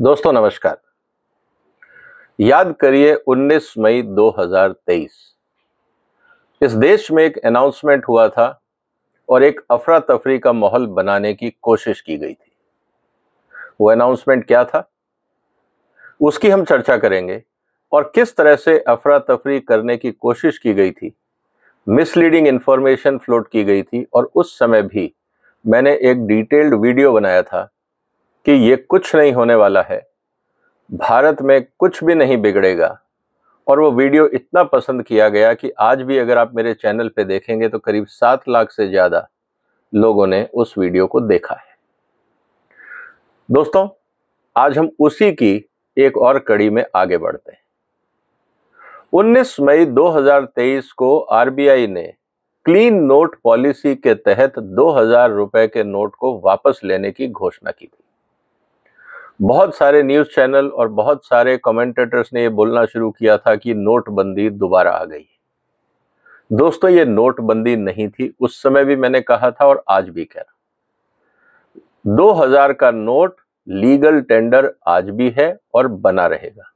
दोस्तों नमस्कार याद करिए 19 मई 2023 इस देश में एक अनाउंसमेंट हुआ था और एक अफरा तफरी का माहौल बनाने की कोशिश की गई थी वो अनाउंसमेंट क्या था उसकी हम चर्चा करेंगे और किस तरह से अफरा तफरी करने की कोशिश की गई थी मिसलीडिंग इंफॉर्मेशन फ्लोट की गई थी और उस समय भी मैंने एक डिटेल्ड वीडियो बनाया था कि ये कुछ नहीं होने वाला है भारत में कुछ भी नहीं बिगड़ेगा और वो वीडियो इतना पसंद किया गया कि आज भी अगर आप मेरे चैनल पे देखेंगे तो करीब सात लाख से ज़्यादा लोगों ने उस वीडियो को देखा है दोस्तों आज हम उसी की एक और कड़ी में आगे बढ़ते हैं 19 मई 2023 को आरबीआई ने क्लीन नोट पॉलिसी के तहत दो हजार रुपए के नोट को वापस लेने की घोषणा की थी बहुत सारे न्यूज़ चैनल और बहुत सारे कमेंटेटर्स ने ये बोलना शुरू किया था कि नोटबंदी दोबारा आ गई दोस्तों ये नोटबंदी नहीं थी उस समय भी मैंने कहा था और आज भी कह रहा दो हजार का नोट लीगल टेंडर आज भी है और बना रहेगा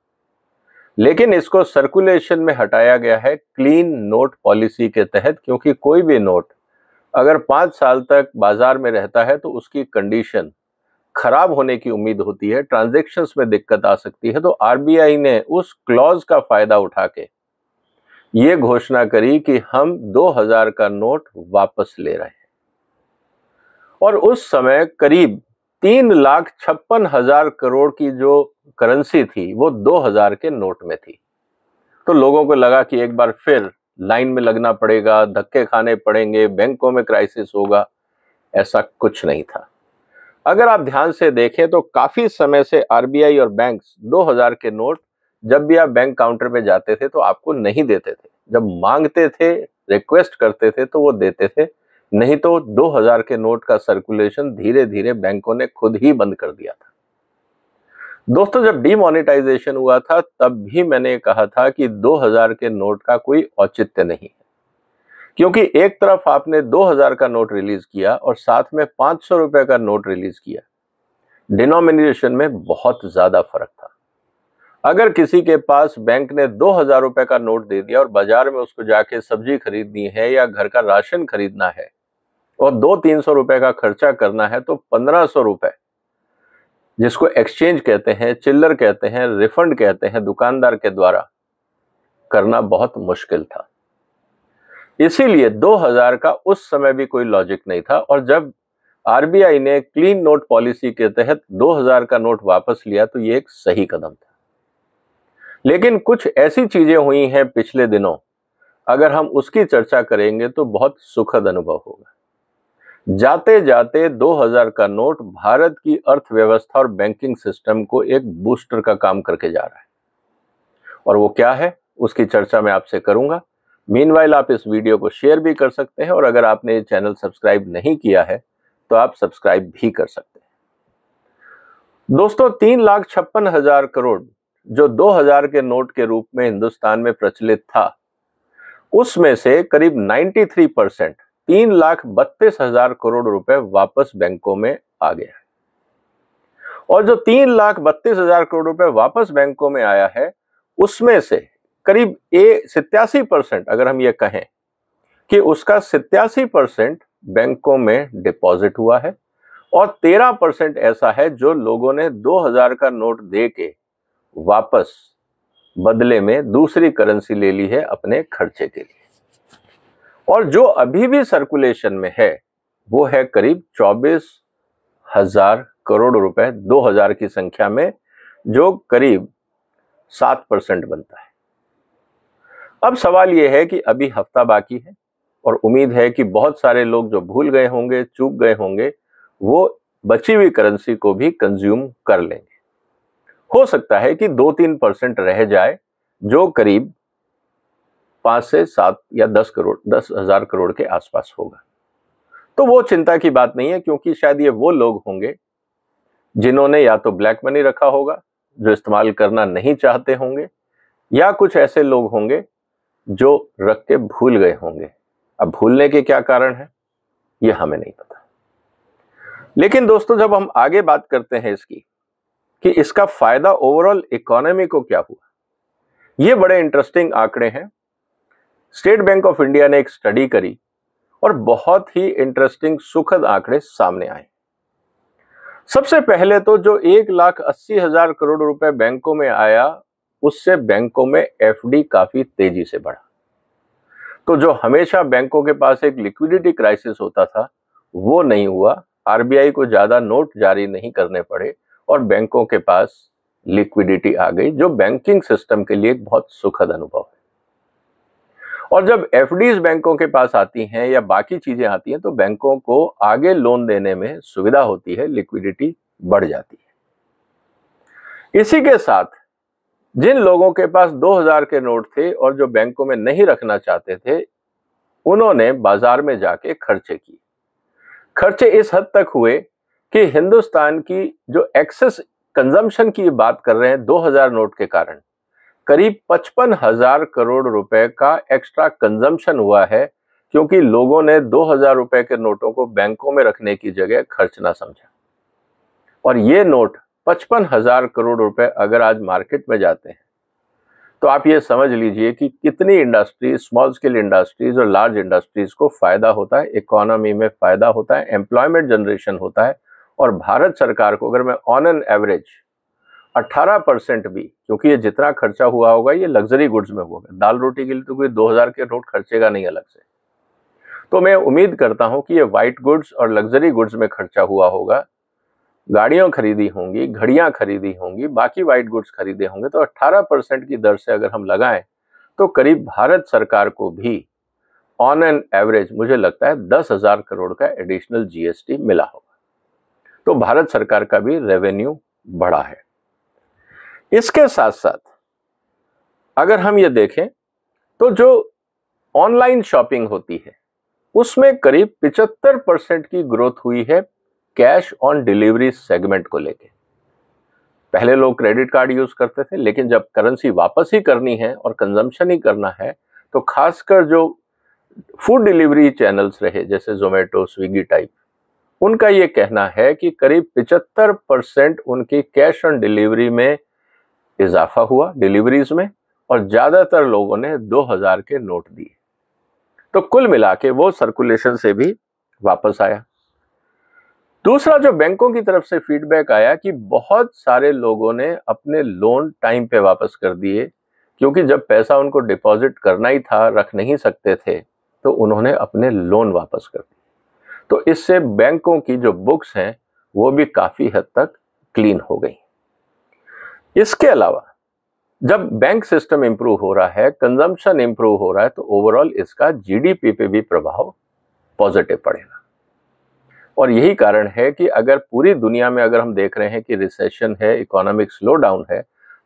लेकिन इसको सर्कुलेशन में हटाया गया है क्लीन नोट पॉलिसी के तहत क्योंकि कोई भी नोट अगर पांच साल तक बाजार में रहता है तो उसकी कंडीशन खराब होने की उम्मीद होती है ट्रांजेक्शन में दिक्कत आ सकती है तो आरबीआई ने उस क्लॉज का फायदा उठा के ये घोषणा करी कि हम 2000 का नोट वापस ले रहे हैं और उस समय करीब तीन लाख छप्पन हजार करोड़ की जो करेंसी थी वो 2000 के नोट में थी तो लोगों को लगा कि एक बार फिर लाइन में लगना पड़ेगा धक्के खाने पड़ेंगे बैंकों में क्राइसिस होगा ऐसा कुछ नहीं था अगर आप ध्यान से देखें तो काफी समय से आरबीआई और बैंक 2000 के नोट जब भी आप बैंक काउंटर पे जाते थे तो आपको नहीं देते थे जब मांगते थे रिक्वेस्ट करते थे तो वो देते थे नहीं तो 2000 के नोट का सर्कुलेशन धीरे धीरे बैंकों ने खुद ही बंद कर दिया था दोस्तों जब डिमोनेटाइजेशन हुआ था तब भी मैंने कहा था कि 2000 के नोट का कोई औचित्य नहीं है क्योंकि एक तरफ आपने 2000 का नोट रिलीज किया और साथ में पांच सौ का नोट रिलीज किया डिनोमिनेशन में बहुत ज़्यादा फर्क था अगर किसी के पास बैंक ने दो हजार रुपये का नोट दे दिया और बाजार में उसको जाके सब्जी खरीदनी है या घर का राशन खरीदना है और दो तीन सौ रुपये का खर्चा करना है तो पंद्रह सौ रुपये जिसको एक्सचेंज कहते हैं चिल्लर कहते हैं रिफंड कहते हैं दुकानदार के द्वारा करना बहुत मुश्किल था इसीलिए 2000 का उस समय भी कोई लॉजिक नहीं था और जब आरबीआई ने क्लीन नोट पॉलिसी के तहत 2000 का नोट वापस लिया तो ये एक सही कदम था लेकिन कुछ ऐसी चीजें हुई हैं पिछले दिनों अगर हम उसकी चर्चा करेंगे तो बहुत सुखद अनुभव होगा जाते जाते 2000 का नोट भारत की अर्थव्यवस्था और बैंकिंग सिस्टम को एक बूस्टर का काम करके जा रहा है और वो क्या है उसकी चर्चा मैं आपसे करूंगा मीन आप इस वीडियो को शेयर भी कर सकते हैं और अगर आपने ये चैनल सब्सक्राइब नहीं किया है तो आप सब्सक्राइब भी कर सकते हैं दोस्तों तीन लाख छप्पन हजार करोड़ जो 2000 के नोट के रूप में हिंदुस्तान में प्रचलित था उसमें से करीब 93 परसेंट तीन लाख बत्तीस हजार करोड़ रुपए वापस बैंकों में आ गया और जो तीन लाख बत्तीस हजार करोड़ रुपए वापस बैंकों में आया है उसमें से करीब ए सत्यासी परसेंट अगर हम ये कहें कि उसका सत्यासी परसेंट बैंकों में डिपॉजिट हुआ है और तेरह परसेंट ऐसा है जो लोगों ने दो हजार का नोट दे के वापस बदले में दूसरी करेंसी ले ली है अपने खर्चे के लिए और जो अभी भी सर्कुलेशन में है वो है करीब चौबीस हजार करोड़ रुपए दो हजार की संख्या में जो करीब सात परसेंट बनता है अब सवाल यह है कि अभी हफ्ता बाकी है और उम्मीद है कि बहुत सारे लोग जो भूल गए होंगे चूक गए होंगे वो बची हुई करेंसी को भी कंज्यूम कर लेंगे हो सकता है कि दो तीन परसेंट रह जाए जो करीब पांच से सात या दस करोड़ दस हजार करोड़ के आसपास होगा तो वो चिंता की बात नहीं है क्योंकि शायद ये वो लोग होंगे जिन्होंने या तो ब्लैक मनी रखा होगा जो इस्तेमाल करना नहीं चाहते होंगे या कुछ ऐसे लोग होंगे जो रख के भूल गए होंगे अब भूलने के क्या कारण है यह हमें नहीं पता लेकिन दोस्तों जब हम आगे बात करते हैं इसकी कि इसका फायदा ओवरऑल इकोनॉमी को क्या हुआ ये बड़े इंटरेस्टिंग आंकड़े हैं स्टेट बैंक ऑफ इंडिया ने एक स्टडी करी और बहुत ही इंटरेस्टिंग सुखद आंकड़े सामने आए सबसे पहले तो जो एक लाख अस्सी हजार करोड़ रुपए बैंकों में आया उससे बैंकों में एफडी काफ़ी तेज़ी से बढ़ा तो जो हमेशा बैंकों के पास एक लिक्विडिटी क्राइसिस होता था वो नहीं हुआ आरबीआई को ज़्यादा नोट जारी नहीं करने पड़े और बैंकों के पास लिक्विडिटी आ गई जो बैंकिंग सिस्टम के लिए एक बहुत सुखद अनुभव है और जब एफ बैंकों के पास आती हैं या बाकी चीज़ें आती हैं तो बैंकों को आगे लोन देने में सुविधा होती है लिक्विडिटी बढ़ जाती है इसी के साथ जिन लोगों के पास 2000 के नोट थे और जो बैंकों में नहीं रखना चाहते थे उन्होंने बाजार में जाके खर्चे किए खर्चे इस हद तक हुए कि हिंदुस्तान की जो एक्सेस कंजम्पशन की बात कर रहे हैं 2000 नोट के कारण करीब पचपन हजार करोड़ रुपए का एक्स्ट्रा कंजम्पशन हुआ है क्योंकि लोगों ने हजार रुपए के नोटों को बैंकों में रखने की जगह खर्चना समझा और ये नोट पचपन हजार करोड़ रुपए अगर आज मार्केट में जाते हैं तो आप ये समझ लीजिए कि कितनी इंडस्ट्री स्मॉल स्केल इंडस्ट्रीज और लार्ज इंडस्ट्रीज को फायदा होता है इकोनॉमी में फायदा होता है एम्प्लॉयमेंट जनरेशन होता है और भारत सरकार को अगर मैं ऑन एन एवरेज 18 परसेंट भी क्योंकि ये जितना खर्चा हुआ होगा ये लग्जरी गुड्स में हुआ दाल रोटी के लिए तो कोई 2000 के नोट खर्चेगा नहीं अलग से तो मैं उम्मीद करता हूँ कि ये व्हाइट गुड्स और लग्जरी गुड्स में खर्चा हुआ होगा गाड़ियां खरीदी होंगी घड़ियां खरीदी होंगी बाकी वाइट गुड्स खरीदे होंगे तो 18 परसेंट की दर से अगर हम लगाएं तो करीब भारत सरकार को भी ऑन एन एवरेज मुझे लगता है दस हजार करोड़ का एडिशनल जीएसटी मिला होगा तो भारत सरकार का भी रेवेन्यू बढ़ा है इसके साथ साथ अगर हम ये देखें तो जो ऑनलाइन शॉपिंग होती है उसमें करीब 75 परसेंट की ग्रोथ हुई है कैश ऑन डिलीवरी सेगमेंट को लेके पहले लोग क्रेडिट कार्ड यूज करते थे लेकिन जब करेंसी वापस ही करनी है और कंजम्पशन ही करना है तो खासकर जो फूड डिलीवरी चैनल्स रहे जैसे जोमेटो स्विगी टाइप उनका ये कहना है कि करीब 75 परसेंट उनकी कैश ऑन डिलीवरी में इजाफा हुआ डिलीवरीज में और ज़्यादातर लोगों ने 2000 के नोट दिए तो कुल मिला के वो सर्कुलेशन से भी वापस आया दूसरा जो बैंकों की तरफ से फीडबैक आया कि बहुत सारे लोगों ने अपने लोन टाइम पे वापस कर दिए क्योंकि जब पैसा उनको डिपॉजिट करना ही था रख नहीं सकते थे तो उन्होंने अपने लोन वापस कर दिए तो इससे बैंकों की जो बुक्स हैं वो भी काफ़ी हद तक क्लीन हो गई इसके अलावा जब बैंक सिस्टम इंप्रूव हो रहा है कंजम्पशन इंप्रूव हो रहा है तो ओवरऑल इसका जीडीपी पे भी प्रभाव पॉजिटिव पड़ेगा और यही कारण है कि अगर पूरी दुनिया में अगर हम देख रहे हैं कि रिसेशन है इकोनॉमिक स्लो डाउन है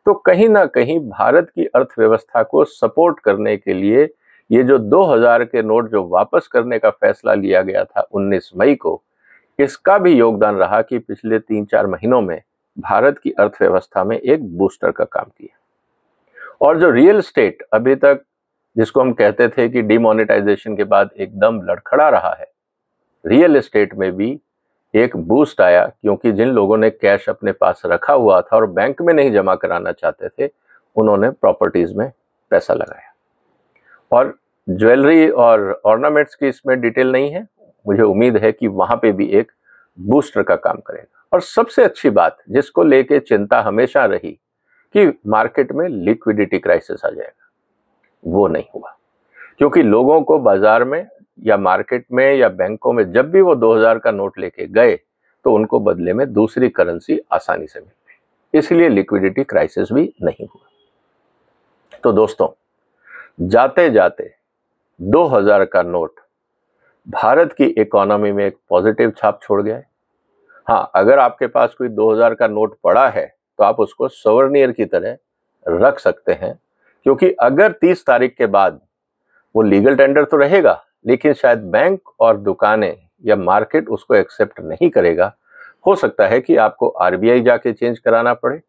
तो कहीं ना कहीं भारत की अर्थव्यवस्था को सपोर्ट करने के लिए ये जो 2000 के नोट जो वापस करने का फैसला लिया गया था 19 मई को इसका भी योगदान रहा कि पिछले तीन चार महीनों में भारत की अर्थव्यवस्था में एक बूस्टर का काम किया और जो रियल स्टेट अभी तक जिसको हम कहते थे कि डिमोनेटाइजेशन के बाद एकदम लड़खड़ा रहा है रियल एस्टेट में भी एक बूस्ट आया क्योंकि जिन लोगों ने कैश अपने पास रखा हुआ था और बैंक में नहीं जमा कराना चाहते थे उन्होंने प्रॉपर्टीज़ में पैसा लगाया और ज्वेलरी और ऑर्नामेंट्स की इसमें डिटेल नहीं है मुझे उम्मीद है कि वहां पे भी एक बूस्टर का काम करेगा और सबसे अच्छी बात जिसको लेके चिंता हमेशा रही कि मार्केट में लिक्विडिटी क्राइसिस आ जाएगा वो नहीं हुआ क्योंकि लोगों को बाजार में या मार्केट में या बैंकों में जब भी वो 2000 का नोट लेके गए तो उनको बदले में दूसरी करेंसी आसानी से मिल गई इसलिए लिक्विडिटी क्राइसिस भी नहीं हुआ तो दोस्तों जाते जाते 2000 का नोट भारत की इकोनॉमी में एक पॉजिटिव छाप छोड़ गया है हाँ अगर आपके पास कोई 2000 का नोट पड़ा है तो आप उसको सवर्नियर की तरह रख सकते हैं क्योंकि अगर 30 तारीख के बाद वो लीगल टेंडर तो रहेगा लेकिन शायद बैंक और दुकानें या मार्केट उसको एक्सेप्ट नहीं करेगा हो सकता है कि आपको आर जाके चेंज कराना पड़े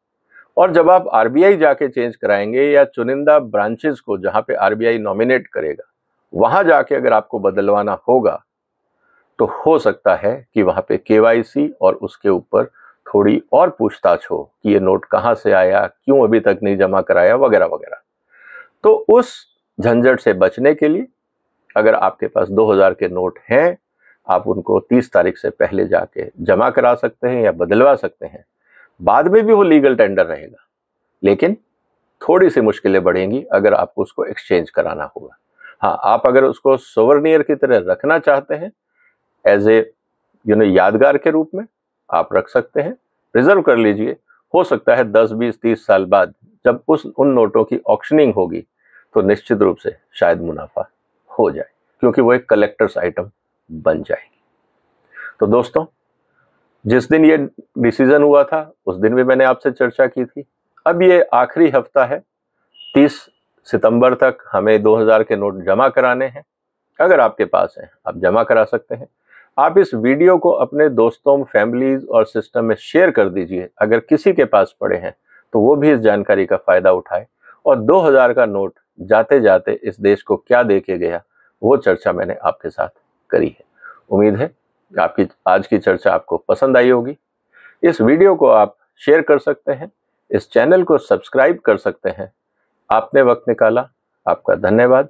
और जब आप आर जाके चेंज कराएंगे या चुनिंदा ब्रांचेस को जहां पे आर नॉमिनेट करेगा वहां जाके अगर आपको बदलवाना होगा तो हो सकता है कि वहां पे के और उसके ऊपर थोड़ी और पूछताछ हो कि ये नोट कहाँ से आया क्यों अभी तक नहीं जमा कराया वगैरह वगैरह तो उस झंझट से बचने के लिए अगर आपके पास 2000 के नोट हैं आप उनको 30 तारीख से पहले जाके जमा करा सकते हैं या बदलवा सकते हैं बाद में भी वो लीगल टेंडर रहेगा लेकिन थोड़ी सी मुश्किलें बढ़ेंगी अगर आपको उसको एक्सचेंज कराना होगा हाँ आप अगर उसको सोवरनियर की तरह रखना चाहते हैं एज ए यू नो यादगार के रूप में आप रख सकते हैं रिजर्व कर लीजिए हो सकता है दस बीस तीस साल बाद जब उस उन नोटों की ऑक्शनिंग होगी तो निश्चित रूप से शायद मुनाफा हो जाए क्योंकि वो एक कलेक्टर्स आइटम बन जाएगी तो दोस्तों जिस दिन ये डिसीजन हुआ था उस दिन भी मैंने आपसे चर्चा की थी अब ये आखिरी हफ्ता है 30 सितंबर तक हमें 2000 के नोट जमा कराने हैं अगर आपके पास हैं आप जमा करा सकते हैं आप इस वीडियो को अपने दोस्तों फैमिलीज और सिस्टम में शेयर कर दीजिए अगर किसी के पास पड़े हैं तो वो भी इस जानकारी का फ़ायदा उठाए और 2000 का नोट जाते जाते इस देश को क्या देखे गया वो चर्चा मैंने आपके साथ करी है उम्मीद है आपकी आज की चर्चा आपको पसंद आई होगी इस वीडियो को आप शेयर कर सकते हैं इस चैनल को सब्सक्राइब कर सकते हैं आपने वक्त निकाला आपका धन्यवाद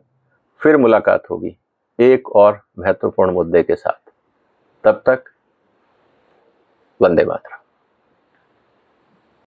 फिर मुलाकात होगी एक और महत्वपूर्ण मुद्दे के साथ तब तक वंदे मातरम